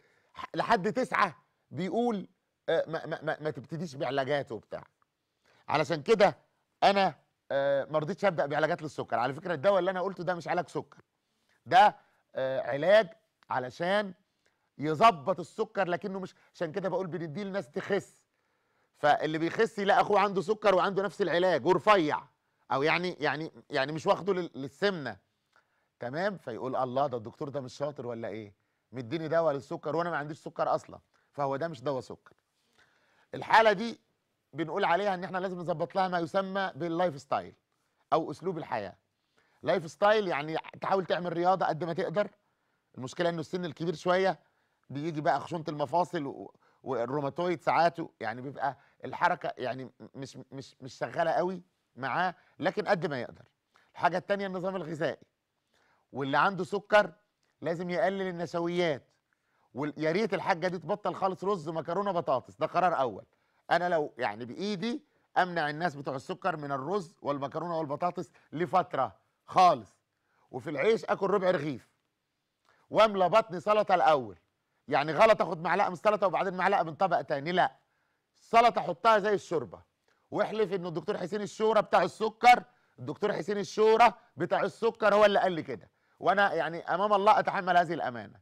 لحد تسعة بيقول آه، ما, ما, ما, ما تبتديش بعلاجات وبتاع علشان كده انا آه، ما رضيتش ابدا بعلاجات للسكر على فكره الدواء اللي انا قلته ده مش علاج سكر ده آه، علاج علشان يظبط السكر لكنه مش عشان كده بقول بنديه لناس تخس فاللي بيخس يلاقي اخوه عنده سكر وعنده نفس العلاج ورفيع او يعني يعني يعني مش واخده للسمنه تمام فيقول الله ده الدكتور ده مش شاطر ولا ايه مديني دواء للسكر وانا ما عنديش سكر اصلا فهو ده مش دواء سكر الحاله دي بنقول عليها ان احنا لازم نظبط لها ما يسمى باللايف ستايل او اسلوب الحياه لايف ستايل يعني تحاول تعمل رياضه قد ما تقدر المشكله انه السن الكبير شويه بيجي بقى خشونه المفاصل والروماتويد ساعاته يعني بيبقى الحركه يعني مش مش مش شغاله قوي معاه لكن قد ما يقدر الحاجه التانية النظام الغذائي واللي عنده سكر لازم يقلل النشويات ويا ريت الحاجه دي تبطل خالص رز مكرونة بطاطس ده قرار اول انا لو يعني بايدي امنع الناس بتوع السكر من الرز والمكرونه والبطاطس لفتره خالص وفي العيش اكل ربع رغيف واملى بطني سلطه الاول يعني غلط اخد معلقه من السلطه وبعدين معلقه من طبق تاني لا السلطه أحطها زي الشوربه واحلف ان الدكتور حسين الشورى بتاع السكر الدكتور حسين الشورى بتاع السكر هو اللي قال لي كده وانا يعني امام الله اتحمل هذه الامانه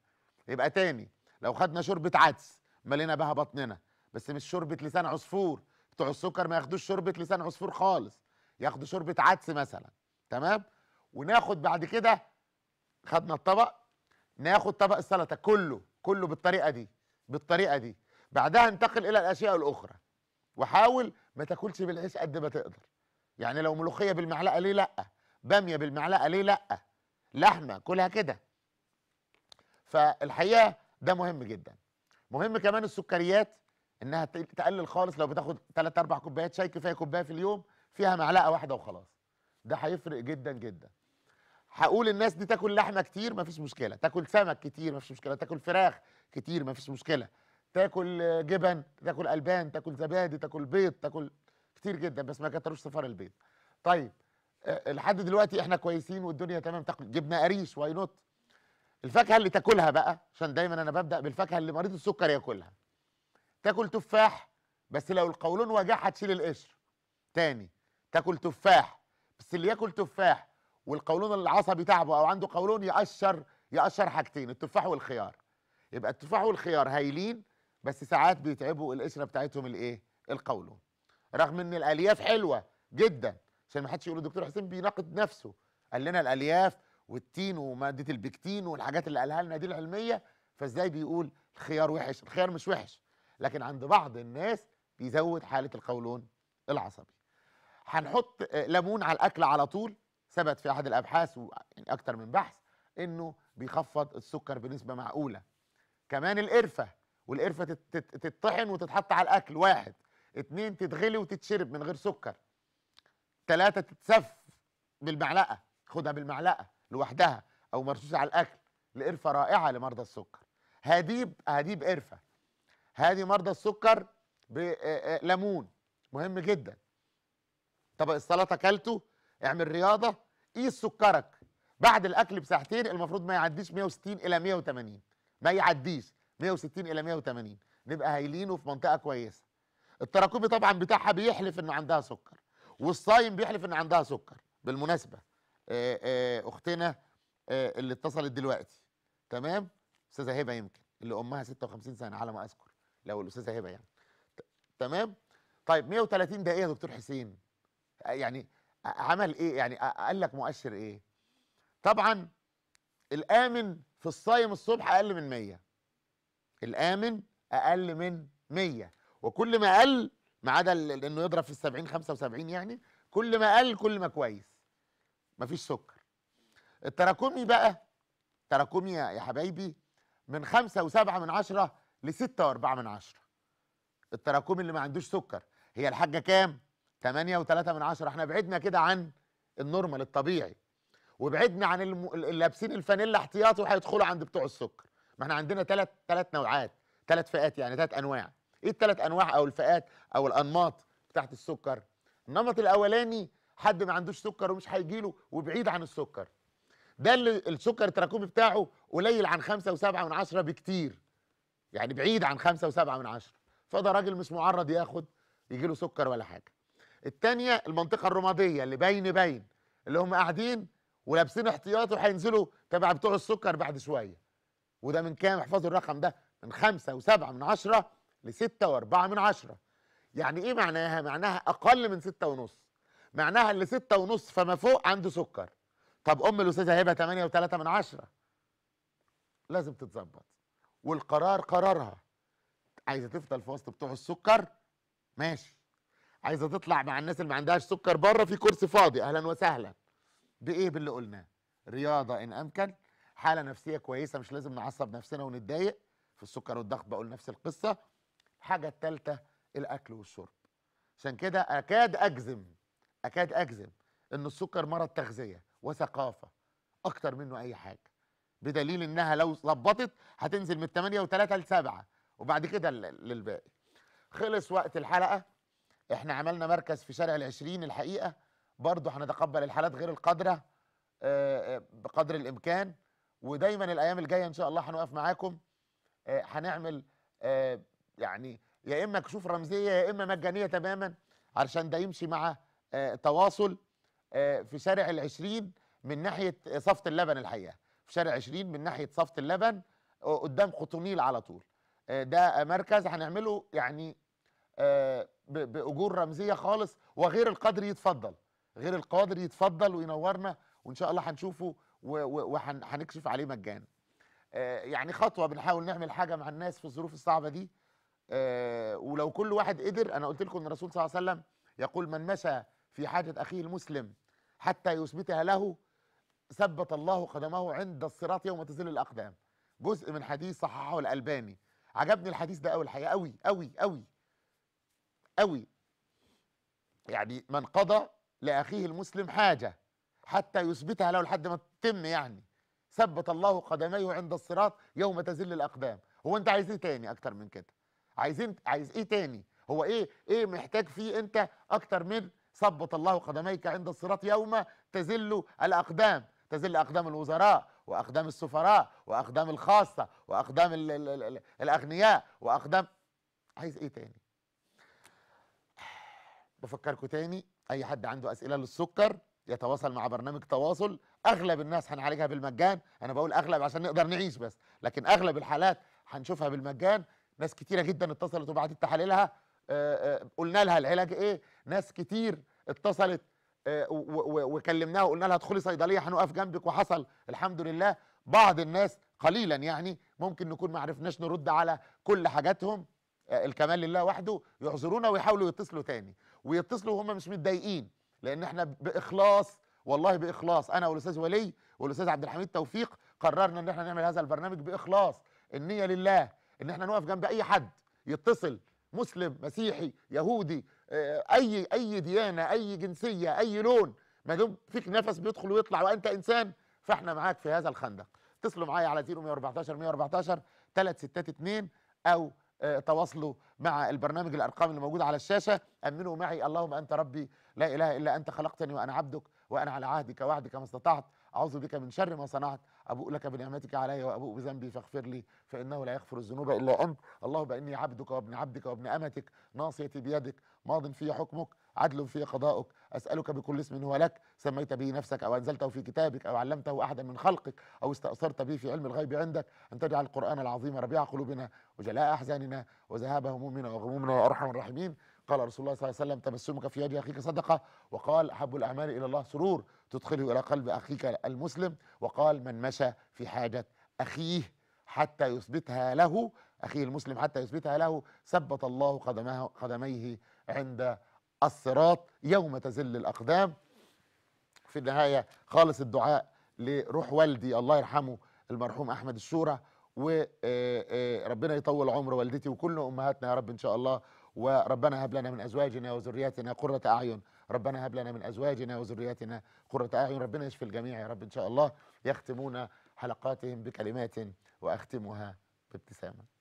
يبقى تاني لو خدنا شوربه عدس ملينا بها بطننا بس مش شوربه لسان عصفور بتوع السكر ما ياخدوش شوربه لسان عصفور خالص ياخدوا شوربه عدس مثلا تمام وناخد بعد كده خدنا الطبق ناخد طبق السلطه كله كله بالطريقه دي بالطريقه دي بعدها انتقل الى الاشياء الاخرى وحاول ما تاكلش بالعيش قد ما تقدر يعني لو ملوخيه بالمعلقه ليه لا باميه بالمعلقه ليه لا لحمه كلها كده فالحقيقه ده مهم جدا مهم كمان السكريات انها تقلل خالص لو بتاخد 3 4 كوبايات شاي كفايه كوبايه في اليوم فيها معلقه واحده وخلاص ده هيفرق جدا جدا هقول الناس دي تاكل لحمه كتير مفيش مشكله تاكل سمك كتير مفيش مشكله تاكل فراخ كتير مفيش مشكله تاكل جبن تاكل البان تاكل زبادي تاكل بيض تاكل كتير جدا بس ما كتروش صفار البيض طيب آه، لحد دلوقتي احنا كويسين والدنيا تمام تاكل جبنا قريش واي نوت الفاكهه اللي تاكلها بقى عشان دايما انا ببدا بالفاكهه اللي مريض السكر ياكلها تاكل تفاح بس لو القولون وجعها تشيل القشر تاني تاكل تفاح بس اللي ياكل تفاح والقولون العصبي تعبه او عنده قولون يقشر يقشر حاجتين التفاح والخيار يبقى التفاح والخيار هايلين بس ساعات بيتعبوا القشره بتاعتهم الايه القولون رغم ان الالياف حلوه جدا عشان ما حدش يقول الدكتور حسين بيناقض نفسه قال لنا الالياف والتين وماده البكتين والحاجات اللي قالها لنا دي العلميه فازاي بيقول الخيار وحش الخيار مش وحش لكن عند بعض الناس بيزود حاله القولون العصبي هنحط ليمون على الاكل على طول ثبت في احد الابحاث يعني اكتر من بحث انه بيخفض السكر بنسبه معقوله كمان القرفه والقرفه تتطحن وتتحط على الاكل واحد اتنين تتغلي وتتشرب من غير سكر تلاتة تتسف بالمعلقه خدها بالمعلقه لوحدها او مرشوشه على الاكل القرفه رائعه لمرضى السكر هديب هديب قرفه هادي مرضى السكر بليمون مهم جدا طبق السلطه اكلته اعمل رياضه قيس سكرك بعد الاكل بساعتين المفروض ما يعديش 160 الى 180 ما يعديش 160 الى 180 نبقى هايلينه في منطقه كويسه التراكمي طبعا بتاعها بيحلف ان عندها سكر والصايم بيحلف ان عندها سكر بالمناسبه اختنا اللي اتصلت دلوقتي تمام استاذه هبه يمكن اللي امها 56 سنه على ما اذكر لو الاستاذه هبه يعني تمام طيب 130 ده ايه يا دكتور حسين يعني عمل ايه يعني قال لك مؤشر ايه طبعا الامن في الصايم الصبح اقل من 100 الامن اقل من 100 وكل ما قل ما عدا لانه يضرب في ال 70 75 يعني كل ما قل كل ما كويس مفيش سكر التراكمي بقى تراكمي يا حبايبي من 5 و7 من 10 ل 6 و4 من 10 التراكمي اللي ما عندوش سكر هي الحاجه كام 8 و3 من 10 احنا بعدنا كده عن النورمال الطبيعي وبعدنا عن الم... اللابسين الفانيلا احتياطي وهيدخلوا عند بتوع السكر ما احنا عندنا ثلاث ثلاث نوعات ثلاث فئات يعني ثلاث انواع ايه الثلاث انواع او الفئات او الانماط بتاعت السكر النمط الاولاني حد ما عندوش سكر ومش هيجيله وبعيد عن السكر ده اللي السكر التراكمي بتاعه قليل عن خمسة وسبعة من عشرة بكتير يعني بعيد عن خمسة وسبعة من عشرة فده راجل مش معرض ياخد يجيله سكر ولا حاجة التانية المنطقة الرمادية اللي بين بين اللي هم قاعدين ولابسين احتياط وهينزلوا تبع بتوع السكر بعد شوية وده من كام احفظوا الرقم ده من خمسة وسبعة من عشرة لستة واربعة من عشرة يعني ايه معناها معناها اقل من ستة ونص معناها اللي ستة ونص فما فوق عنده سكر طب ام الاستاذة هيبة تمانية وتلاتة من عشرة لازم تتظبط والقرار قرارها عايزة تفضل في وسط بتوع السكر ماشي عايزة تطلع مع الناس اللي ما عندهاش سكر بره في كرسي فاضي اهلا وسهلا بايه باللي قلناه رياضة ان امكن حاله نفسيه كويسه مش لازم نعصب نفسنا ونتضايق في السكر والضغط بقول نفس القصه الحاجه الثالثه الاكل والشرب عشان كده اكاد اجزم اكاد اجزم ان السكر مرض تغذيه وثقافه اكتر منه اي حاجه بدليل انها لو ظبطت هتنزل من 8 و3 ل 7 وبعد كده للباقي خلص وقت الحلقه احنا عملنا مركز في شارع العشرين الحقيقه برضه هنتقبل الحالات غير القادره آه، آه، بقدر الامكان ودايما الايام الجايه ان شاء الله هنقف معاكم آه، هنعمل آه، يعني يا اما كشوف رمزيه يا اما مجانيه تماما علشان ده يمشي مع آه، تواصل في شارع العشرين من ناحيه صفه اللبن الحقيقه في شارع 20 من ناحيه صفه اللبن قدام قطنيل على طول ده مركز هنعمله يعني باجور رمزيه خالص وغير القدر يتفضل غير القادر يتفضل وينورنا وان شاء الله هنشوفه وهنكشف عليه مجانا آه، يعني خطوه بنحاول نعمل حاجه مع الناس في الظروف الصعبه دي آه، ولو كل واحد قدر انا قلت لكم ان الرسول صلى الله عليه وسلم يقول من مشى في حاجه اخيه المسلم حتى يثبتها له ثبت الله قدمه عند الصراط يوم تزل الاقدام جزء من حديث صححه الالباني عجبني الحديث ده قوي الحقيقه قوي قوي قوي قوي يعني من قضى لاخيه المسلم حاجه حتى يثبتها له لحد ما تتم يعني ثبت الله قدميه عند الصراط يوم تزل الاقدام هو انت عايز ايه تاني اكتر من كده عايزين عايز ايه تاني هو ايه ايه محتاج فيه انت اكتر من ثبت الله قدميك عند الصراط يوم تزل الاقدام تزل اقدام الوزراء واقدام السفراء واقدام الخاصه واقدام الـ الـ الـ الاغنياء واقدام عايز ايه تاني بفكركم تاني اي حد عنده اسئله للسكر يتواصل مع برنامج تواصل اغلب الناس هنعالجها بالمجان انا بقول اغلب عشان نقدر نعيش بس لكن اغلب الحالات هنشوفها بالمجان ناس كتيره جدا اتصلت وبعتت تحاليلها آه، آه، قلنا لها العلاج ايه ناس كتير اتصلت آه، وكلمناها وقلنا لها ادخلي صيدليه هنقف جنبك وحصل الحمد لله بعض الناس قليلا يعني ممكن نكون ما عرفناش نرد على كل حاجاتهم الكمال لله وحده يعذرونا ويحاولوا يتصلوا تاني ويتصلوا وهم مش متضايقين لان احنا باخلاص والله باخلاص انا والاستاذ ولي والاستاذ عبد الحميد توفيق قررنا ان احنا نعمل هذا البرنامج باخلاص النيه لله ان احنا نقف جنب اي حد يتصل مسلم مسيحي يهودي آه، اي اي ديانه اي جنسيه اي لون ما دام فيك نفس بيدخل ويطلع وانت انسان فاحنا معاك في هذا الخندق اتصلوا معايا على 0114 114 362 او آه، تواصلوا مع البرنامج الارقام اللي موجود على الشاشه امنوا معي اللهم انت ربي لا اله الا انت خلقتني وانا عبدك وانا على عهدك وعدك ما استطعت اعوذ بك من شر ما صنعت ابوء لك بنعمتك علي وابوء بذنبي فاغفر لي فانه لا يغفر الذنوب الا انت اللهم اني عبدك وابن عبدك وابن امتك ناصيتي بيدك ماض في حكمك عدل في قضاؤك أسألك بكل اسم هو لك سميت به نفسك أو أنزلته في كتابك أو علمته أحدا من خلقك أو استأثرت به في علم الغيب عندك أن تجعل القرآن العظيم ربيع قلوبنا وجلاء أحزاننا وذهاب همومنا وغمومنا يا أرحم الراحمين قال رسول الله صلى الله عليه وسلم تبسمك في وجه أخيك صدقة وقال أحب الأعمال إلى الله سرور تدخله إلى قلب أخيك المسلم وقال من مشى في حاجة أخيه حتى يثبتها له أخيه المسلم حتى يثبتها له ثبت الله قدمه قدميه عند الصراط يوم تزل الأقدام في النهاية خالص الدعاء لروح والدي الله يرحمه المرحوم أحمد الشورى وربنا آه، آه، يطول عمر والدتي وكل أمهاتنا يا رب إن شاء الله وربنا هب لنا من أزواجنا وذرياتنا قرة أعين ربنا هب لنا من أزواجنا وذرياتنا قرة أعين ربنا يشفي الجميع يا رب إن شاء الله يختمون حلقاتهم بكلمات وأختمها بابتسامة